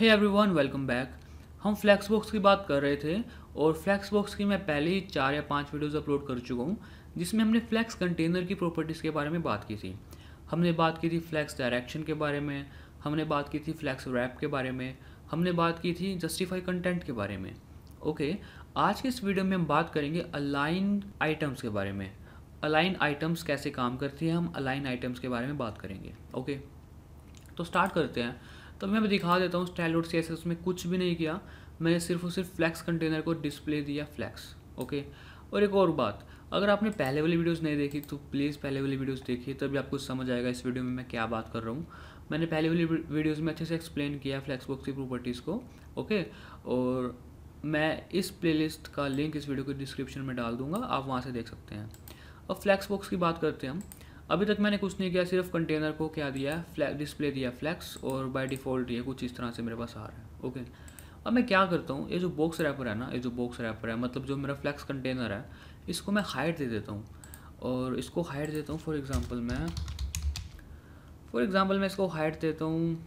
हे everyone welcome back हम flexbox की बात कर रहे थे और फ्लैक्स बॉक्स की मैं पहले ही चार या पांच वीडियोस अपलोड कर चुका हूँ जिसमें हमने फ्लैक्स कंटेनर की प्रॉपर्टीज़ के बारे में बात की थी हमने बात की थी फ्लैक्स डायरेक्शन के बारे में हमने बात की थी फ्लैक्स रैप के बारे में हमने बात की थी जस्टिफाई कंटेंट के बारे में ओके आज के इस वीडियो में हम बात करेंगे अलाइन आइटम्स के बारे में अलाइन आइटम्स कैसे काम करती है हम अलाइन आइटम्स के बारे में बात करेंगे ओके तो स्टार्ट करते हैं तो मैं दिखा देता हूँ स्टाइल डॉट सी में उसमें कुछ भी नहीं किया मैंने सिर्फ और सिर्फ फ्लैक्स कंटेनर को डिस्प्ले दिया फ्लैक्स ओके और एक और बात अगर आपने पहले वाली वीडियोस नहीं देखी तो प्लीज़ पहले वाली वीडियोस देखिए तभी आपको समझ आएगा इस वीडियो में मैं क्या बात कर रहा हूँ मैंने पहले वाली वीडियोस में अच्छे से एक्सप्लेन किया फ्लैक्स बॉक्स की प्रॉपर्टीज़ को ओके और मैं इस प्लेलिस्ट का लिंक इस वीडियो के डिस्क्रिप्शन में डाल दूंगा आप वहाँ से देख सकते हैं अब बॉक्स की बात करते हैं हम अभी तक मैंने कुछ नहीं किया सिर्फ कंटेनर को क्या दिया फ्लैक डिस्प्ले दिया फ्लैक्स और बाय डिफ़ॉल्ट ये कुछ इस तरह से मेरे पास आ रहा है ओके अब मैं क्या करता हूँ ये जो बॉक्स रैपर है ना ये जो बॉक्स रैपर है मतलब जो मेरा फ्लैक्स कंटेनर है इसको मैं हाइट दे देता हूँ और इसको हाइट देता हूँ फॉर एग्ज़ाम्पल मैं फॉर एग्ज़ाम्पल मैं इसको हाइट देता हूँ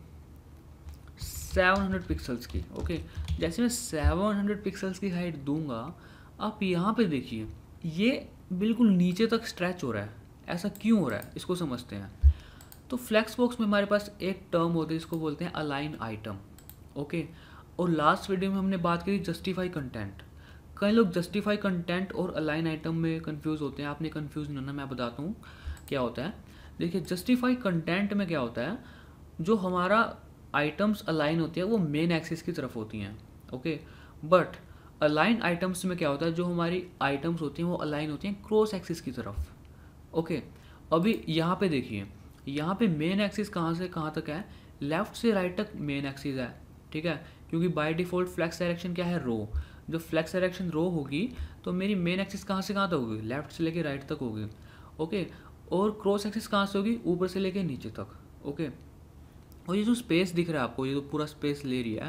700 पिक्सल्स की ओके जैसे मैं 700 पिक्सल्स की हाइट दूंगा आप यहाँ पे देखिए ये बिल्कुल नीचे तक स्ट्रेच हो रहा है ऐसा क्यों हो रहा है इसको समझते हैं तो फ्लैक्स बॉक्स में हमारे पास एक टर्म होता है जिसको बोलते हैं अलाइन आइटम ओके और लास्ट वीडियो में हमने बात करी जस्टिफाई कंटेंट कई लोग जस्टिफाई कंटेंट और अलाइन आइटम में कंफ्यूज होते हैं आपने कंफ्यूज नहीं होना मैं बताता हूँ क्या होता है देखिए जस्टिफाई कंटेंट में क्या होता है जो हमारा आइटम्स अलाइन होती है वो मेन एक्सिस की तरफ होती हैं ओके बट अलाइन आइटम्स में क्या होता है जो हमारी आइटम्स होती हैं वो अलाइन होती हैं क्रॉस एक्सिस की तरफ ओके अभी यहाँ पे देखिए यहाँ पे मेन एक्सिस कहाँ से कहाँ तक है लेफ्ट से राइट तक मेन एक्सिस है ठीक है क्योंकि बाय डिफ़ॉल्ट फ्लैक्स डायरेक्शन क्या है रो जब फ्लैक्स डायरेक्शन रो होगी तो मेरी मेन एक्सिस कहाँ से कहाँ तक होगी लेफ्ट से लेके राइट तक होगी ओके और क्रॉस एक्सिस कहाँ से होगी ऊपर से लेके नीचे तक ओके और ये जो स्पेस दिख रहा है आपको ये जो पूरा स्पेस ले रही है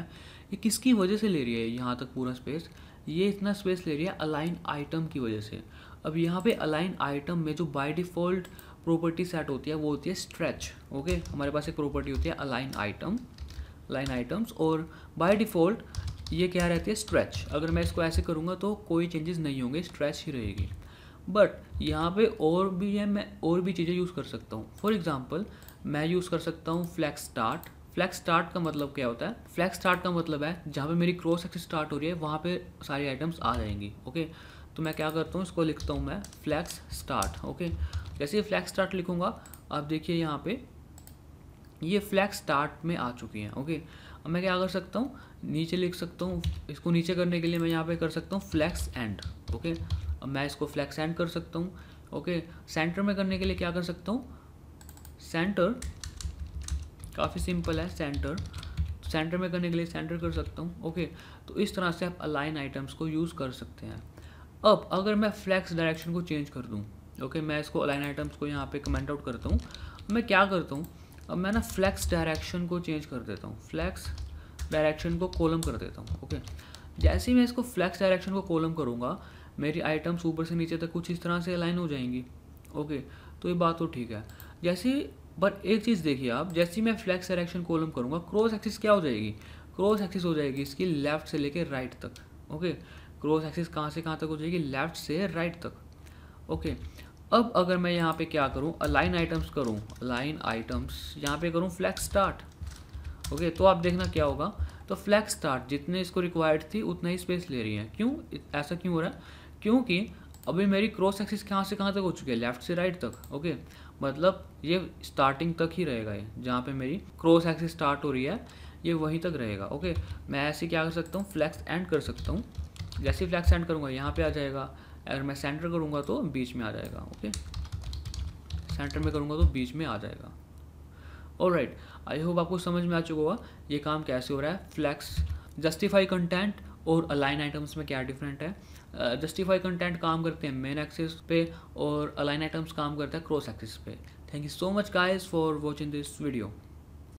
ये किसकी वजह से ले रही है यहाँ तक पूरा स्पेस ये इतना स्पेस ले रही है अलाइन आइटम की वजह से अब यहाँ पे अलाइन आइटम में जो बाय डिफ़ॉल्ट प्रॉपर्टी सेट होती है वो होती है स्ट्रेच ओके हमारे पास एक प्रॉपर्टी होती है अलाइन आइटम अलाइन आइटम्स और बाय डिफ़ॉल्ट ये क्या रहती है स्ट्रेच अगर मैं इसको ऐसे करूँगा तो कोई चेंजेस नहीं होंगे स्ट्रेच ही रहेगी बट यहाँ पे और भी है मैं और भी चीज़ें यूज़ कर सकता हूँ फॉर एग्ज़ाम्पल मैं यूज़ कर सकता हूँ फ्लैक्स स्टार्ट फ्लैक्स स्टार्ट का मतलब क्या होता है फ्लैक्स स्टार्ट का मतलब है जहाँ पे मेरी क्रॉस एक्सेस स्टार्ट हो रही है वहाँ पे सारी आइटम्स आ जाएंगी ओके तो मैं क्या करता हूँ इसको लिखता हूँ मैं फ्लैक्स स्टार्ट ओके जैसे ये फ्लैक्स स्टार्ट लिखूँगा आप देखिए यहाँ पर ये फ्लैक्स स्टार्ट में आ चुकी हैं ओके अब मैं क्या कर सकता हूँ नीचे लिख सकता हूँ इसको नीचे करने के लिए मैं यहाँ पे कर सकता हूँ फ्लैक्स एंड ओके अब मैं इसको फ्लैक्स एंड कर सकता हूँ ओके सेंटर में करने के लिए क्या कर सकता हूँ सेंटर काफ़ी सिंपल है सेंटर सेंटर में करने के लिए सेंटर कर सकता हूँ ओके तो इस तरह से आप अलाइन आइटम्स को यूज़ कर सकते हैं अब अगर मैं फ्लैक्स डायरेक्शन को चेंज कर दूँ ओके मैं इसको अलाइन आइटम्स को यहाँ पे कमेंट आउट करता हूँ मैं क्या करता हूँ अब मैं ना फ्लैक्स डायरेक्शन को चेंज कर देता हूँ फ्लैक्स डायरेक्शन को कॉलम कर देता हूँ ओके जैसे ही मैं इसको फ्लैक्स डायरेक्शन को कॉलम करूँगा मेरी आइटम्स ऊपर से नीचे तक कुछ इस तरह से अलाइन हो जाएंगी ओके तो ये बात तो ठीक है जैसे बट एक चीज़ देखिए आप जैसे मैं फ्लैक्स डायरेक्शन कॉलम करूँगा क्रॉस एक्सिस क्या हो जाएगी क्रॉस एक्सिस हो जाएगी इसकी लेफ्ट से लेकर राइट तक ओके क्रॉस एक्सिस कहाँ से कहाँ तक हो जाएगी लेफ्ट से राइट तक ओके अब अगर मैं यहाँ पे क्या करूँ अलाइन आइटम्स करूँ अलाइन आइटम्स यहाँ पे करूँ फ्लैक्स स्टार्ट ओके तो आप देखना क्या होगा तो फ्लैक्स स्टार्ट जितने इसको रिक्वायर्ड थी उतना ही स्पेस ले रही है क्यों ऐसा क्यों हो रहा है क्योंकि अभी मेरी क्रॉस एक्सिस कहाँ से कहाँ तक हो चुकी है लेफ्ट से राइट तक ओके मतलब ये स्टार्टिंग तक ही रहेगा ये जहाँ पे मेरी क्रॉस एक्सिस स्टार्ट हो रही है ये वहीं तक रहेगा ओके मैं ऐसे क्या कर सकता हूँ फ्लैक्स एंड कर सकता हूँ जैसे ही फ्लैक्स एंड करूँगा यहाँ पर आ जाएगा अगर मैं सेंटर करूँगा तो बीच में आ जाएगा ओके सेंटर में करूँगा तो बीच में आ जाएगा और राइट आई होप आपको समझ में आ चुका होगा ये काम कैसे हो रहा है फ्लैक्स जस्टिफाई कंटेंट और अलाइन आइटम्स में क्या डिफरेंट है जस्टिफाई कंटेंट काम करते हैं मेन एक्सिस पे और अलाइन आइटम्स काम करता है क्रॉस एक्सिस पे thank you so much guys for watching this video